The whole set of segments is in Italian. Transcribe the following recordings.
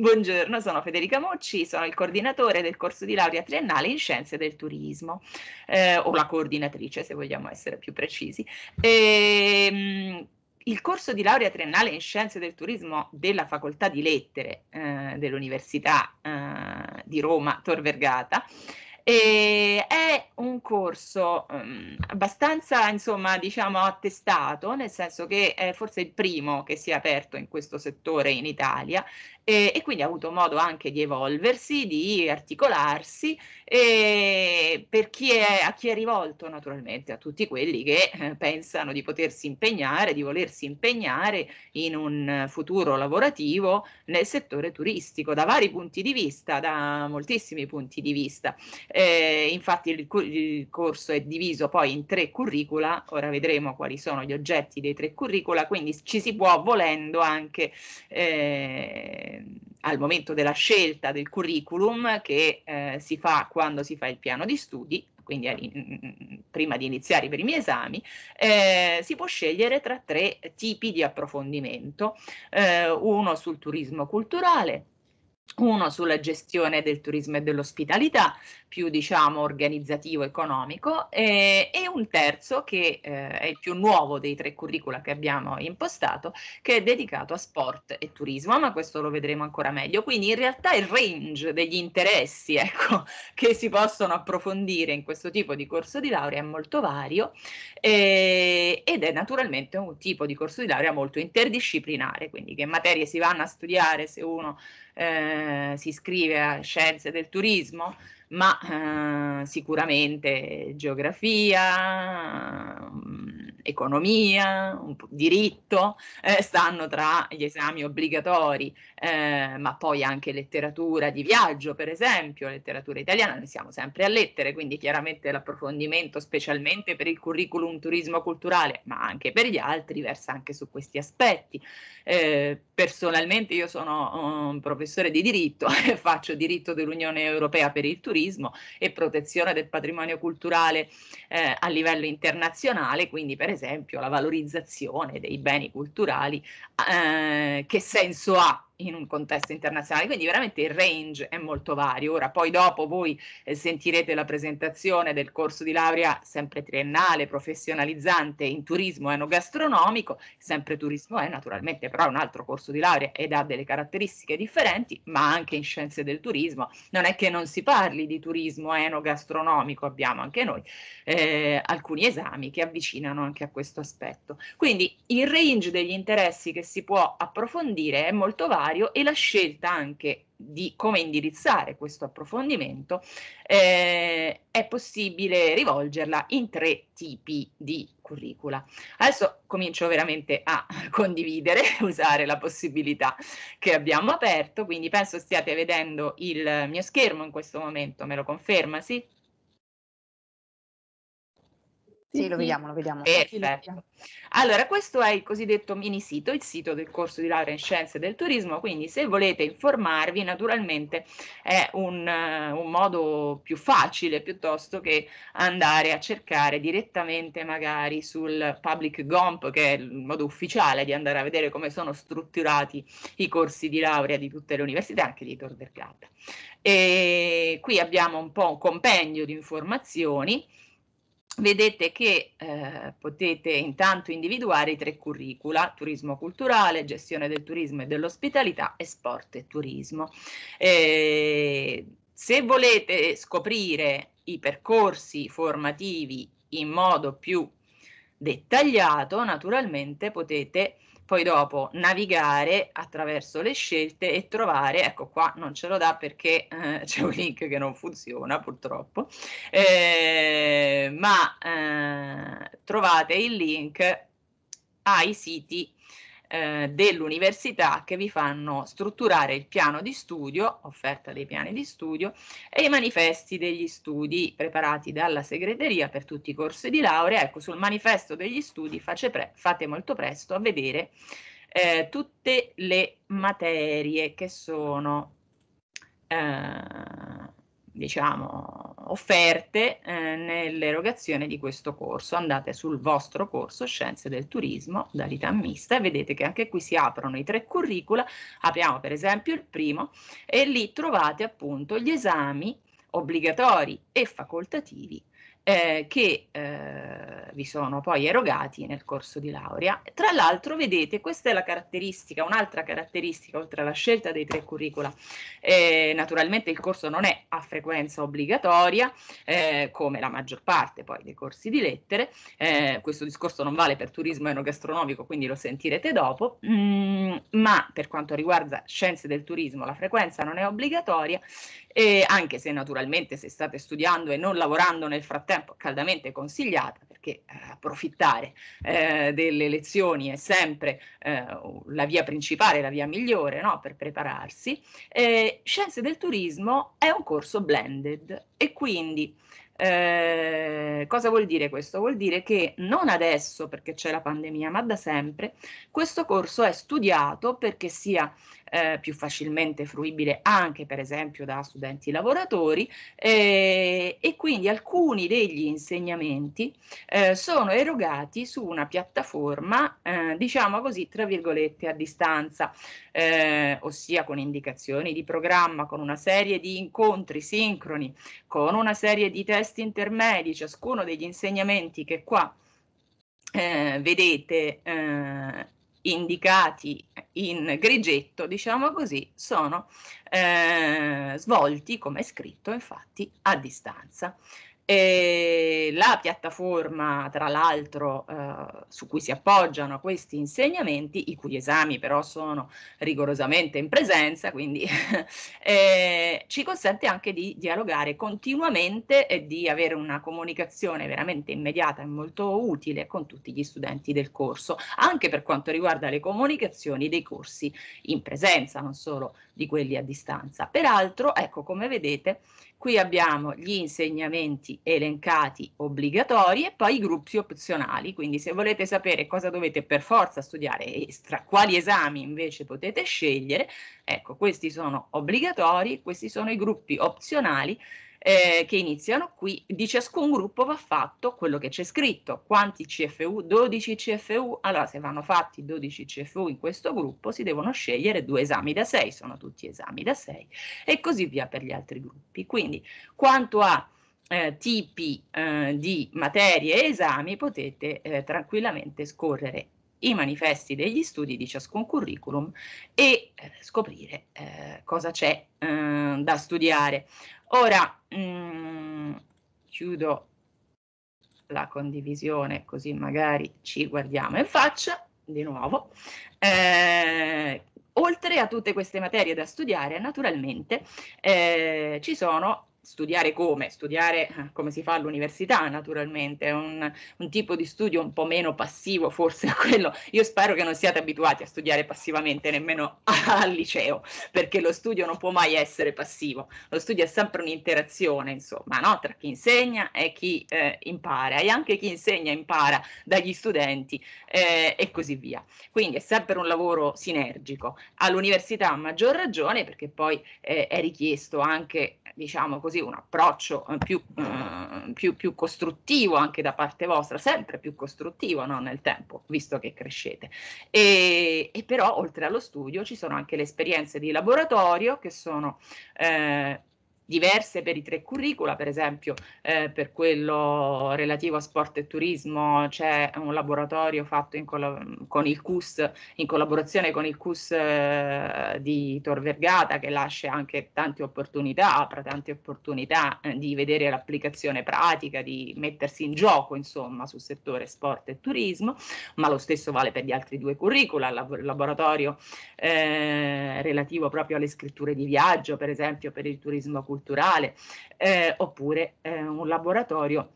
Buongiorno, sono Federica Mocci, sono il coordinatore del corso di laurea triennale in scienze del turismo, eh, o la coordinatrice se vogliamo essere più precisi. E, ehm, il corso di laurea triennale in scienze del turismo della facoltà di lettere eh, dell'Università eh, di Roma Tor Vergata e è un corso um, abbastanza, insomma, diciamo attestato, nel senso che è forse il primo che si è aperto in questo settore in Italia e, e quindi ha avuto modo anche di evolversi, di articolarsi e per chi è, a chi è rivolto naturalmente, a tutti quelli che eh, pensano di potersi impegnare, di volersi impegnare in un futuro lavorativo nel settore turistico, da vari punti di vista, da moltissimi punti di vista. Eh, infatti il, il, corso è diviso poi in tre curricula, ora vedremo quali sono gli oggetti dei tre curricula, quindi ci si può volendo anche eh, al momento della scelta del curriculum che eh, si fa quando si fa il piano di studi, quindi prima di iniziare i primi esami, eh, si può scegliere tra tre tipi di approfondimento, eh, uno sul turismo culturale, uno sulla gestione del turismo e dell'ospitalità, più diciamo organizzativo economico, e, e un terzo che eh, è il più nuovo dei tre curricula che abbiamo impostato, che è dedicato a sport e turismo, ma questo lo vedremo ancora meglio. Quindi in realtà il range degli interessi ecco, che si possono approfondire in questo tipo di corso di laurea è molto vario eh, ed è naturalmente un tipo di corso di laurea molto interdisciplinare, quindi che materie si vanno a studiare se uno eh, si iscrive a scienze del turismo, ma eh, sicuramente geografia, mh, mm, economia, diritto, eh, stanno tra gli esami obbligatori, eh, ma poi anche letteratura di viaggio, per esempio, letteratura italiana, noi siamo sempre a lettere, quindi chiaramente l'approfondimento specialmente per il curriculum turismo culturale, ma anche per gli altri, versa anche su questi aspetti. Eh, personalmente io sono un mm, professore di diritto e faccio diritto dell'Unione Europea per il turismo e protezione del patrimonio culturale eh, a livello internazionale, quindi per esempio esempio la valorizzazione dei beni culturali, eh, che senso ha in un contesto internazionale, quindi veramente il range è molto vario. Ora, poi dopo voi eh, sentirete la presentazione del corso di laurea sempre triennale, professionalizzante in turismo enogastronomico, sempre turismo è naturalmente però è un altro corso di laurea ed ha delle caratteristiche differenti, ma anche in scienze del turismo. Non è che non si parli di turismo enogastronomico, abbiamo anche noi eh, alcuni esami che avvicinano anche a questo aspetto. Quindi il range degli interessi che si può approfondire è molto vario necessario e la scelta anche di come indirizzare questo approfondimento, eh, è possibile rivolgerla in tre tipi di curricula. Adesso comincio veramente a condividere, usare la possibilità che abbiamo aperto, quindi penso stiate vedendo il mio schermo in questo momento, me lo conferma, sì? Sì, lo vediamo, lo vediamo. Perfetto. Allora, questo è il cosiddetto mini sito, il sito del corso di laurea in scienze del turismo, quindi se volete informarvi naturalmente è un, eh, un modo più facile piuttosto che andare a cercare direttamente magari sul public gomp, che è il modo ufficiale di andare a vedere come sono strutturati i corsi di laurea di tutte le università, anche di Tor E qui abbiamo un po' un compendio di informazioni vedete che eh, potete intanto individuare i tre curricula, turismo culturale, gestione del turismo e dell'ospitalità e sport e turismo. Eh, se volete scoprire i percorsi formativi in modo più dettagliato, naturalmente potete poi dopo navigare attraverso le scelte e trovare, ecco qua non ce lo dà perché eh, c'è un link che non funziona purtroppo, eh, ma eh, trovate il link ai siti eh, dell'università che vi fanno strutturare il piano di studio, offerta dei piani di studio, e i manifesti degli studi preparati dalla segreteria per tutti i corsi di laurea. Ecco, sul manifesto degli studi pre- fate molto presto a vedere eh, tutte le materie che sono, eh, diciamo, offerte eh, nell'erogazione di questo corso. Andate sul vostro corso Scienze del Turismo, modalità mista, e vedete che anche qui si aprono i tre curricula. Apriamo per esempio il primo e lì trovate appunto gli esami obbligatori e facoltativi eh, che eh, vi sono poi erogati nel corso di laurea. Tra l'altro, vedete, questa è la caratteristica, un'altra caratteristica, oltre alla scelta dei tre curricula. Eh, naturalmente il corso non è a frequenza obbligatoria, eh, come la maggior parte poi dei corsi di lettere. Eh, questo discorso non vale per turismo enogastronomico, quindi lo sentirete dopo, mm, ma per quanto riguarda scienze del turismo la frequenza non è obbligatoria e anche se naturalmente se state studiando e non lavorando nel frattempo caldamente consigliata perché eh, approfittare eh, delle lezioni è sempre eh, la via principale, la via migliore no? per prepararsi. Eh, Scienze del turismo è un corso blended e quindi eh, cosa vuol dire questo? Vuol dire che non adesso perché c'è la pandemia, ma da sempre questo corso è studiato perché sia eh, più facilmente fruibile anche per esempio da studenti lavoratori eh, e quindi alcuni degli insegnamenti eh, sono erogati su una piattaforma eh, diciamo così tra virgolette a distanza eh, ossia con indicazioni di programma con una serie di incontri sincroni con una serie di test intermedi ciascuno degli insegnamenti che qua eh, vedete eh, indicati in grigetto, diciamo così, sono eh, svolti, come è scritto, infatti, a distanza. E la piattaforma, tra l'altro, eh, su cui si appoggiano questi insegnamenti, i cui esami però sono rigorosamente in presenza, quindi eh, ci consente anche di dialogare continuamente e di avere una comunicazione veramente immediata e molto utile con tutti gli studenti del corso, anche per quanto riguarda le comunicazioni dei corsi in presenza, non solo di quelli a distanza. Peraltro, ecco, come vedete, Qui abbiamo gli insegnamenti elencati obbligatori e poi i gruppi opzionali, quindi se volete sapere cosa dovete per forza studiare e tra quali esami invece potete scegliere, ecco questi sono obbligatori, questi sono i gruppi opzionali eh, che iniziano qui, di ciascun gruppo va fatto quello che c'è scritto, quanti CFU, 12 CFU, allora se vanno fatti 12 CFU in questo gruppo si devono scegliere due esami da 6, sono tutti esami da 6 e così via per gli altri gruppi, quindi quanto a eh, tipi eh, di materie e esami potete eh, tranquillamente scorrere i manifesti degli studi di ciascun curriculum e eh, scoprire eh, cosa c'è eh, da studiare. Ora mh, mm, chiudo la condivisione così magari ci guardiamo in faccia di nuovo. Eh, oltre a tutte queste materie da studiare, naturalmente eh, ci sono studiare come? Studiare eh, come si fa all'università, naturalmente, è un, un, tipo di studio un po' meno passivo, forse quello. Io spero che non siate abituati a studiare passivamente nemmeno al liceo, perché lo studio non può mai essere passivo. Lo studio è sempre un'interazione, insomma, no? tra chi insegna e chi eh, impara, e anche chi insegna impara dagli studenti eh, e così via. Quindi è sempre un lavoro sinergico. All'università a maggior ragione, perché poi eh, è richiesto anche, diciamo così, così un approccio eh, più, eh, più, più, costruttivo anche da parte vostra, sempre più costruttivo no, nel tempo, visto che crescete. E, e, però oltre allo studio ci sono anche le esperienze di laboratorio che sono eh, diverse per i tre curricula, per esempio eh, per quello relativo a sport e turismo c'è un laboratorio fatto col- con il CUS, in collaborazione con il CUS eh, di Tor Vergata che lascia anche tante opportunità, apre tante opportunità eh, di vedere l'applicazione pratica, di mettersi in gioco insomma sul settore sport e turismo, ma lo stesso vale per gli altri due curricula, il laboratorio eh, relativo proprio alle scritture di viaggio, per esempio per il turismo culturale culturale, eh, oppure eh, un laboratorio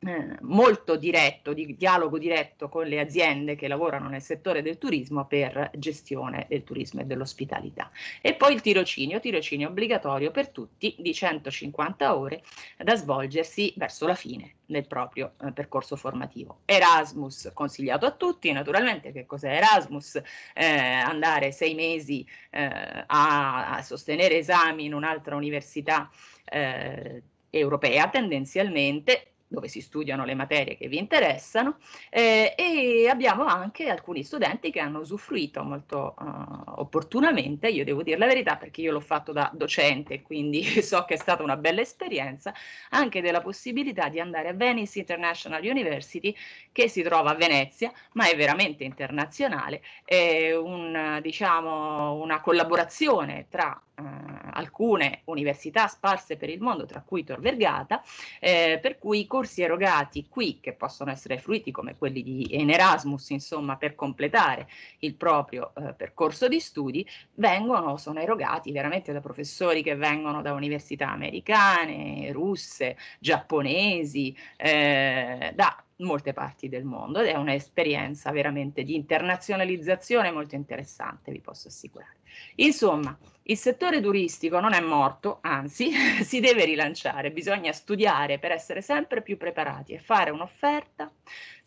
eh, molto diretto, di dialogo diretto con le aziende che lavorano nel settore del turismo per gestione del turismo e dell'ospitalità. E poi il tirocinio, tirocinio obbligatorio per tutti di 150 ore da svolgersi verso la fine del proprio eh, percorso formativo. Erasmus consigliato a tutti, naturalmente che cos'è Erasmus? Eh, andare sei mesi eh, a, a, sostenere esami in un'altra università eh, europea tendenzialmente dove si studiano le materie che vi interessano eh, e abbiamo anche alcuni studenti che hanno usufruito molto eh, opportunamente, io devo dire la verità perché io l'ho fatto da docente, quindi so che è stata una bella esperienza, anche della possibilità di andare a Venice International University che si trova a Venezia, ma è veramente internazionale, è un, diciamo, una collaborazione tra eh, alcune università sparse per il mondo, tra cui Tor Vergata, eh, per cui i corsi erogati qui, che possono essere fruiti come quelli di Erasmus, insomma, per completare il proprio eh, percorso di studi, vengono, sono erogati veramente da professori che vengono da università americane, russe, giapponesi, eh, da molte parti del mondo ed è un'esperienza veramente di internazionalizzazione molto interessante, vi posso assicurare. Insomma, il settore turistico non è morto, anzi si deve rilanciare, bisogna studiare per essere sempre più preparati e fare un'offerta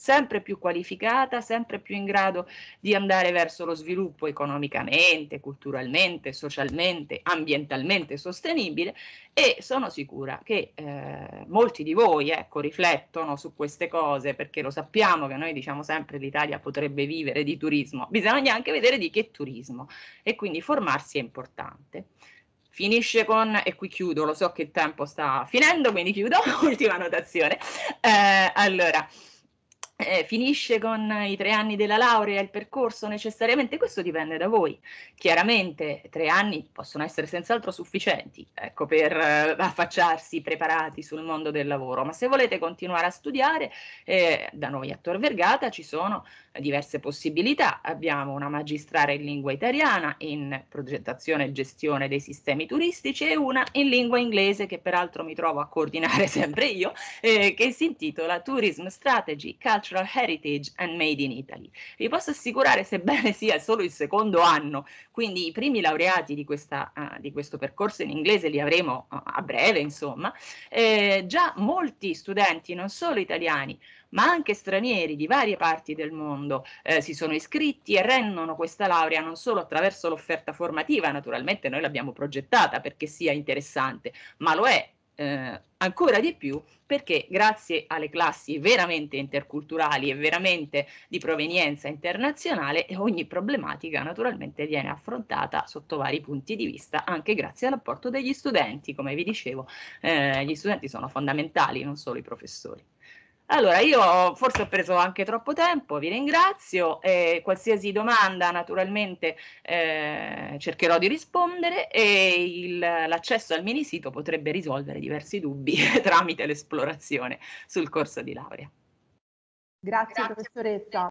sempre più qualificata, sempre più in grado di andare verso lo sviluppo economicamente, culturalmente, socialmente, ambientalmente sostenibile e sono sicura che eh, molti di voi ecco, riflettono su queste cose perché lo sappiamo che noi diciamo sempre l'Italia potrebbe vivere di turismo, bisogna anche vedere di che turismo e quindi formarsi è importante. Finisce con, e qui chiudo, lo so che il tempo sta finendo, quindi chiudo, ultima notazione. Eh, allora, eh, finisce con i tre anni della laurea il percorso necessariamente, questo dipende da voi. Chiaramente tre anni possono essere senz'altro sufficienti ecco, per eh, affacciarsi preparati sul mondo del lavoro, ma se volete continuare a studiare, eh, da noi a Tor Vergata ci sono diverse possibilità. Abbiamo una magistrale in lingua italiana in progettazione e gestione dei sistemi turistici e una in lingua inglese che peraltro mi trovo a coordinare sempre io, eh, che si intitola Tourism Strategy, Cultural Heritage and Made in Italy. Vi posso assicurare, sebbene sia solo il secondo anno, quindi i primi laureati di, questa, uh, di questo percorso in inglese li avremo uh, a breve, insomma, eh, già molti studenti, non solo italiani, ma anche stranieri di varie parti del mondo, mondo eh, si sono iscritti e rendono questa laurea non solo attraverso l'offerta formativa, naturalmente noi l'abbiamo progettata perché sia interessante, ma lo è eh, ancora di più perché grazie alle classi veramente interculturali e veramente di provenienza internazionale eh, ogni problematica naturalmente viene affrontata sotto vari punti di vista anche grazie all'apporto degli studenti, come vi dicevo eh, gli studenti sono fondamentali, non solo i professori. Allora, io forse ho preso anche troppo tempo, vi ringrazio. Eh, qualsiasi domanda naturalmente eh, cercherò di rispondere e il, l'accesso al minisito potrebbe risolvere diversi dubbi tramite l'esplorazione sul corso di laurea. Grazie, Grazie. professoressa.